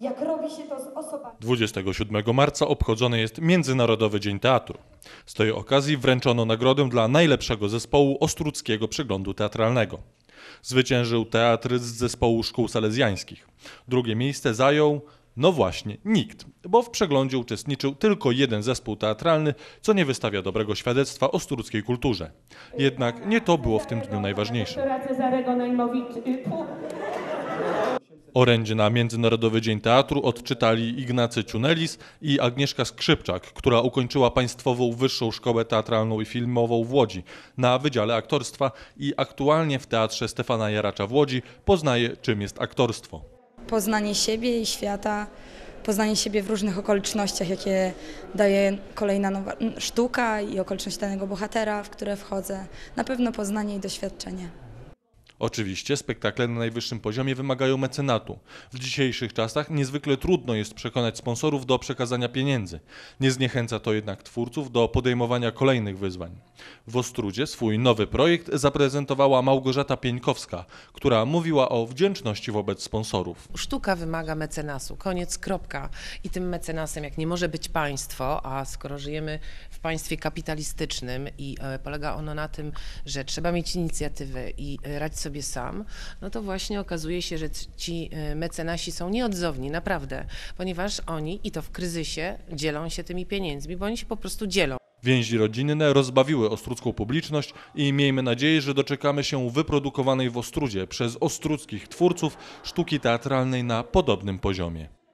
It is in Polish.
jak robi się to z osobami. 27 marca obchodzony jest Międzynarodowy Dzień Teatru. Z tej okazji wręczono nagrodę dla najlepszego zespołu ostruckiego przeglądu teatralnego. Zwyciężył teatr z zespołu szkół salezjańskich. Drugie miejsce zajął, no właśnie, nikt, bo w przeglądzie uczestniczył tylko jeden zespół teatralny, co nie wystawia dobrego świadectwa ostruckiej kulturze. Jednak nie to było w tym dniu najważniejsze. Zarego Najmowicz... Y, Orędzie na Międzynarodowy Dzień Teatru odczytali Ignacy Ciunelis i Agnieszka Skrzypczak, która ukończyła Państwową Wyższą Szkołę Teatralną i Filmową w Łodzi na Wydziale Aktorstwa i aktualnie w Teatrze Stefana Jaracza w Łodzi poznaje, czym jest aktorstwo. Poznanie siebie i świata, poznanie siebie w różnych okolicznościach, jakie daje kolejna nowa sztuka i okoliczność danego bohatera, w które wchodzę. Na pewno poznanie i doświadczenie. Oczywiście spektakle na najwyższym poziomie wymagają mecenatu. W dzisiejszych czasach niezwykle trudno jest przekonać sponsorów do przekazania pieniędzy. Nie zniechęca to jednak twórców do podejmowania kolejnych wyzwań. W Ostrudzie swój nowy projekt zaprezentowała Małgorzata Pieńkowska, która mówiła o wdzięczności wobec sponsorów. Sztuka wymaga mecenasu, koniec, kropka. I tym mecenasem, jak nie może być państwo, a skoro żyjemy w państwie kapitalistycznym i e, polega ono na tym, że trzeba mieć inicjatywę i e, radzić sobie sobie sam, no to właśnie okazuje się, że ci e, mecenasi są nieodzowni, naprawdę, ponieważ oni i to w kryzysie dzielą się tymi pieniędzmi, bo oni się po prostu dzielą. Więzi rodzinne rozbawiły ostrudzką publiczność i miejmy nadzieję, że doczekamy się wyprodukowanej w Ostrudzie przez ostrudzkich twórców sztuki teatralnej na podobnym poziomie.